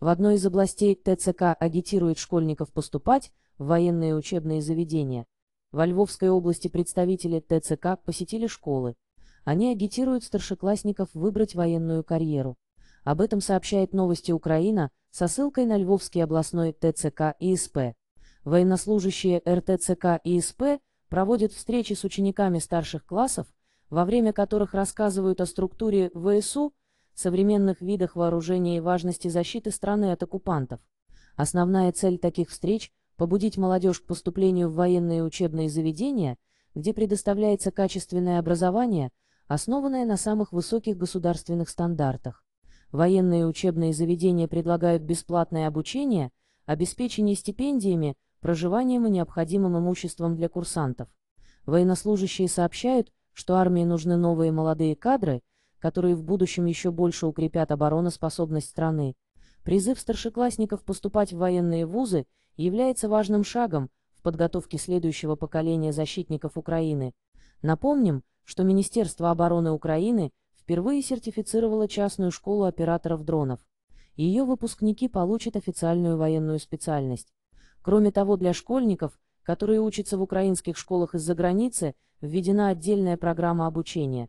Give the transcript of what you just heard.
В одной из областей ТЦК агитирует школьников поступать в военные учебные заведения. Во Львовской области представители ТЦК посетили школы. Они агитируют старшеклассников выбрать военную карьеру. Об этом сообщает «Новости Украина» со ссылкой на Львовский областной ТЦК ИСП. Военнослужащие РТЦК ИСП проводят встречи с учениками старших классов, во время которых рассказывают о структуре ВСУ, современных видах вооружения и важности защиты страны от оккупантов. Основная цель таких встреч – побудить молодежь к поступлению в военные учебные заведения, где предоставляется качественное образование, основанное на самых высоких государственных стандартах. Военные учебные заведения предлагают бесплатное обучение, обеспечение стипендиями, проживанием и необходимым имуществом для курсантов. Военнослужащие сообщают, что армии нужны новые молодые кадры – которые в будущем еще больше укрепят обороноспособность страны. Призыв старшеклассников поступать в военные вузы является важным шагом в подготовке следующего поколения защитников Украины. Напомним, что Министерство обороны Украины впервые сертифицировало частную школу операторов дронов. Ее выпускники получат официальную военную специальность. Кроме того, для школьников, которые учатся в украинских школах из-за границы, введена отдельная программа обучения.